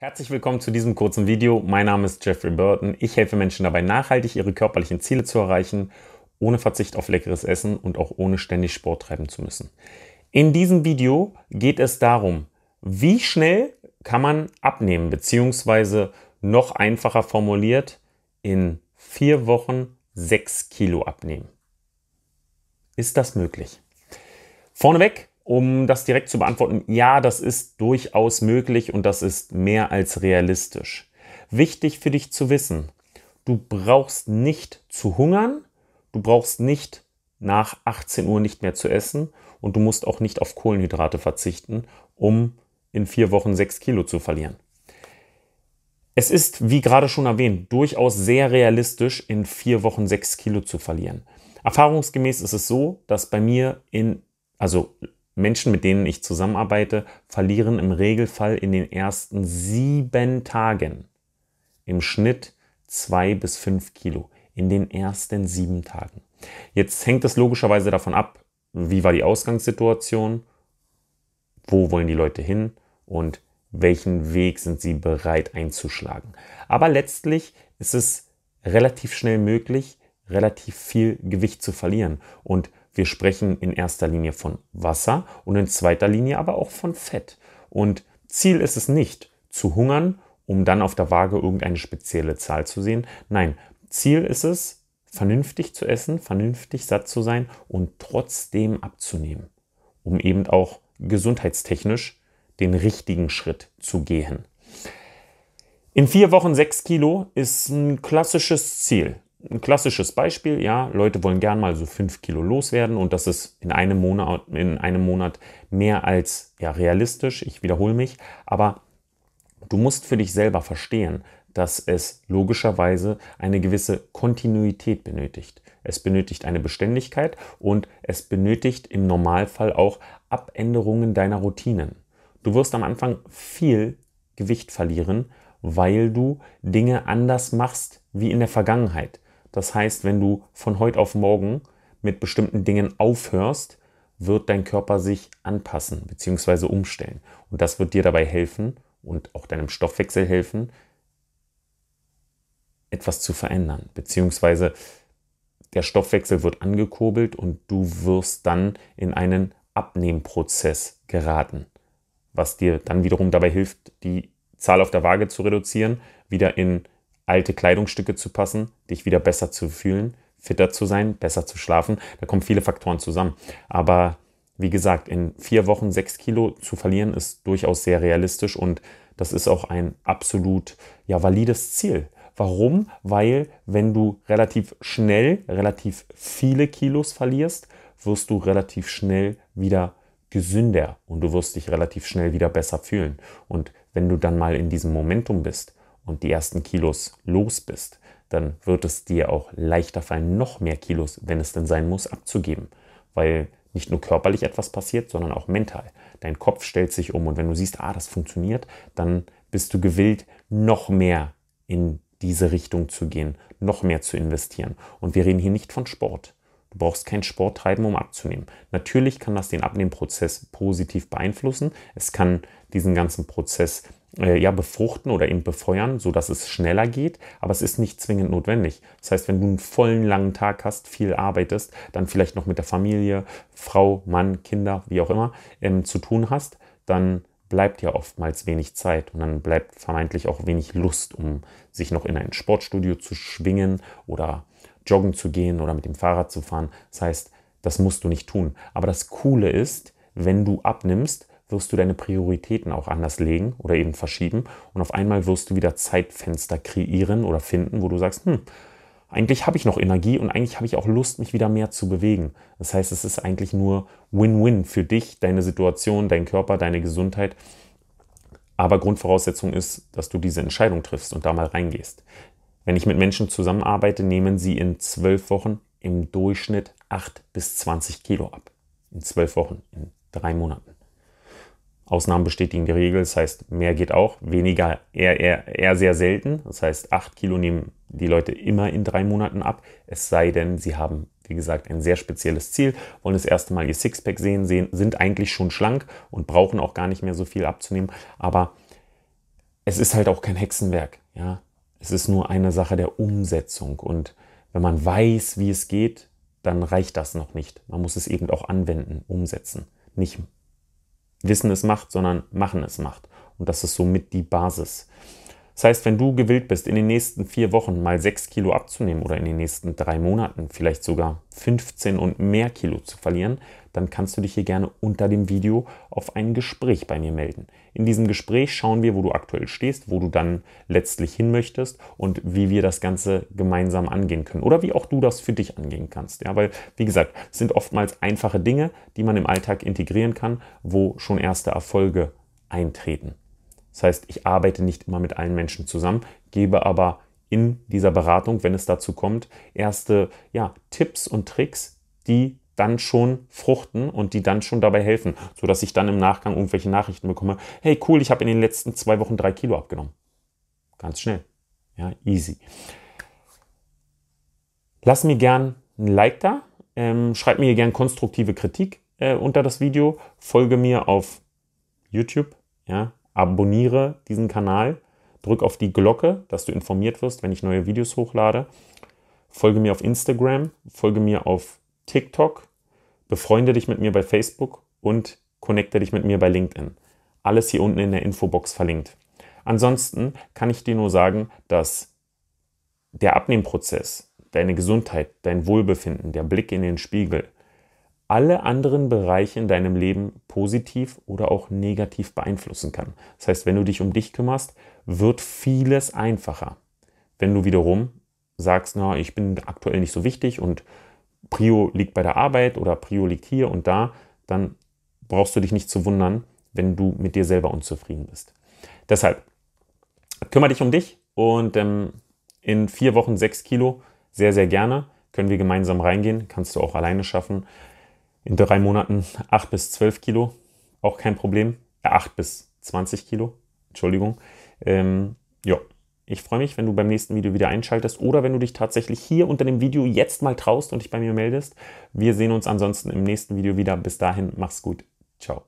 Herzlich willkommen zu diesem kurzen Video. Mein Name ist Jeffrey Burton. Ich helfe Menschen dabei, nachhaltig ihre körperlichen Ziele zu erreichen, ohne Verzicht auf leckeres Essen und auch ohne ständig Sport treiben zu müssen. In diesem Video geht es darum, wie schnell kann man abnehmen, beziehungsweise noch einfacher formuliert, in vier Wochen sechs Kilo abnehmen. Ist das möglich? Vorneweg, um das direkt zu beantworten, ja, das ist durchaus möglich und das ist mehr als realistisch. Wichtig für dich zu wissen, du brauchst nicht zu hungern, du brauchst nicht nach 18 Uhr nicht mehr zu essen und du musst auch nicht auf Kohlenhydrate verzichten, um in vier Wochen sechs Kilo zu verlieren. Es ist, wie gerade schon erwähnt, durchaus sehr realistisch, in vier Wochen sechs Kilo zu verlieren. Erfahrungsgemäß ist es so, dass bei mir in, also Menschen, mit denen ich zusammenarbeite, verlieren im Regelfall in den ersten sieben Tagen im Schnitt zwei bis fünf Kilo. In den ersten sieben Tagen. Jetzt hängt es logischerweise davon ab, wie war die Ausgangssituation, wo wollen die Leute hin und welchen Weg sind sie bereit einzuschlagen. Aber letztlich ist es relativ schnell möglich, relativ viel Gewicht zu verlieren. Und wir sprechen in erster Linie von Wasser und in zweiter Linie aber auch von Fett. Und Ziel ist es nicht, zu hungern, um dann auf der Waage irgendeine spezielle Zahl zu sehen. Nein, Ziel ist es, vernünftig zu essen, vernünftig satt zu sein und trotzdem abzunehmen, um eben auch gesundheitstechnisch den richtigen Schritt zu gehen. In vier Wochen sechs Kilo ist ein klassisches Ziel ein klassisches Beispiel, ja, Leute wollen gern mal so 5 Kilo loswerden und das ist in einem Monat, in einem Monat mehr als ja, realistisch, ich wiederhole mich, aber du musst für dich selber verstehen, dass es logischerweise eine gewisse Kontinuität benötigt. Es benötigt eine Beständigkeit und es benötigt im Normalfall auch Abänderungen deiner Routinen. Du wirst am Anfang viel Gewicht verlieren, weil du Dinge anders machst wie in der Vergangenheit das heißt, wenn du von heute auf morgen mit bestimmten Dingen aufhörst, wird dein Körper sich anpassen bzw. umstellen. Und das wird dir dabei helfen und auch deinem Stoffwechsel helfen, etwas zu verändern. Bzw. der Stoffwechsel wird angekurbelt und du wirst dann in einen Abnehmprozess geraten, was dir dann wiederum dabei hilft, die Zahl auf der Waage zu reduzieren, wieder in alte Kleidungsstücke zu passen, dich wieder besser zu fühlen, fitter zu sein, besser zu schlafen. Da kommen viele Faktoren zusammen. Aber wie gesagt, in vier Wochen sechs Kilo zu verlieren ist durchaus sehr realistisch und das ist auch ein absolut ja, valides Ziel. Warum? Weil wenn du relativ schnell, relativ viele Kilos verlierst, wirst du relativ schnell wieder gesünder und du wirst dich relativ schnell wieder besser fühlen. Und wenn du dann mal in diesem Momentum bist, und die ersten Kilos los bist, dann wird es dir auch leichter fallen, noch mehr Kilos, wenn es denn sein muss, abzugeben. Weil nicht nur körperlich etwas passiert, sondern auch mental. Dein Kopf stellt sich um und wenn du siehst, ah, das funktioniert, dann bist du gewillt, noch mehr in diese Richtung zu gehen, noch mehr zu investieren. Und wir reden hier nicht von Sport. Du brauchst keinen Sport treiben, um abzunehmen. Natürlich kann das den Abnehmprozess positiv beeinflussen. Es kann diesen ganzen Prozess äh, ja befruchten oder eben befeuern, sodass es schneller geht, aber es ist nicht zwingend notwendig. Das heißt, wenn du einen vollen langen Tag hast, viel arbeitest, dann vielleicht noch mit der Familie, Frau, Mann, Kinder, wie auch immer, ähm, zu tun hast, dann bleibt ja oftmals wenig Zeit und dann bleibt vermeintlich auch wenig Lust, um sich noch in ein Sportstudio zu schwingen oder joggen zu gehen oder mit dem Fahrrad zu fahren. Das heißt, das musst du nicht tun. Aber das Coole ist, wenn du abnimmst, wirst du deine Prioritäten auch anders legen oder eben verschieben. Und auf einmal wirst du wieder Zeitfenster kreieren oder finden, wo du sagst, hm, eigentlich habe ich noch Energie und eigentlich habe ich auch Lust, mich wieder mehr zu bewegen. Das heißt, es ist eigentlich nur Win-Win für dich, deine Situation, dein Körper, deine Gesundheit. Aber Grundvoraussetzung ist, dass du diese Entscheidung triffst und da mal reingehst. Wenn ich mit Menschen zusammenarbeite, nehmen sie in zwölf Wochen im Durchschnitt 8 bis 20 Kilo ab. In zwölf Wochen, in drei Monaten. Ausnahmen bestätigen die Regel, das heißt, mehr geht auch, weniger eher, eher, eher sehr selten. Das heißt, 8 Kilo nehmen die Leute immer in drei Monaten ab, es sei denn, sie haben, wie gesagt, ein sehr spezielles Ziel, wollen das erste Mal ihr Sixpack sehen, sehen sind eigentlich schon schlank und brauchen auch gar nicht mehr so viel abzunehmen, aber es ist halt auch kein Hexenwerk. Ja? Es ist nur eine Sache der Umsetzung. Und wenn man weiß, wie es geht, dann reicht das noch nicht. Man muss es eben auch anwenden, umsetzen. Nicht Wissen es macht, sondern Machen es macht. Und das ist somit die Basis. Das heißt, wenn du gewillt bist, in den nächsten vier Wochen mal sechs Kilo abzunehmen oder in den nächsten drei Monaten vielleicht sogar 15 und mehr Kilo zu verlieren, dann kannst du dich hier gerne unter dem Video auf ein Gespräch bei mir melden. In diesem Gespräch schauen wir, wo du aktuell stehst, wo du dann letztlich hin möchtest und wie wir das Ganze gemeinsam angehen können oder wie auch du das für dich angehen kannst. Ja, weil, wie gesagt, es sind oftmals einfache Dinge, die man im Alltag integrieren kann, wo schon erste Erfolge eintreten. Das heißt, ich arbeite nicht immer mit allen Menschen zusammen, gebe aber in dieser Beratung, wenn es dazu kommt, erste ja, Tipps und Tricks, die dann schon fruchten und die dann schon dabei helfen, sodass ich dann im Nachgang irgendwelche Nachrichten bekomme. Hey, cool, ich habe in den letzten zwei Wochen drei Kilo abgenommen. Ganz schnell. Ja, easy. Lass mir gern ein Like da. Ähm, schreib mir gern konstruktive Kritik äh, unter das Video. Folge mir auf YouTube. Ja, Abonniere diesen Kanal, drück auf die Glocke, dass du informiert wirst, wenn ich neue Videos hochlade. Folge mir auf Instagram, folge mir auf TikTok, befreunde dich mit mir bei Facebook und connecte dich mit mir bei LinkedIn. Alles hier unten in der Infobox verlinkt. Ansonsten kann ich dir nur sagen, dass der Abnehmprozess, deine Gesundheit, dein Wohlbefinden, der Blick in den Spiegel, alle anderen Bereiche in deinem Leben positiv oder auch negativ beeinflussen kann. Das heißt, wenn du dich um dich kümmerst, wird vieles einfacher. Wenn du wiederum sagst, na, ich bin aktuell nicht so wichtig und Prio liegt bei der Arbeit oder Prio liegt hier und da, dann brauchst du dich nicht zu wundern, wenn du mit dir selber unzufrieden bist. Deshalb kümmere dich um dich und ähm, in vier Wochen sechs Kilo sehr, sehr gerne. Können wir gemeinsam reingehen, kannst du auch alleine schaffen. In drei Monaten 8 bis 12 Kilo, auch kein Problem. 8 äh, bis 20 Kilo, Entschuldigung. Ähm, ja, ich freue mich, wenn du beim nächsten Video wieder einschaltest oder wenn du dich tatsächlich hier unter dem Video jetzt mal traust und dich bei mir meldest. Wir sehen uns ansonsten im nächsten Video wieder. Bis dahin, mach's gut. Ciao.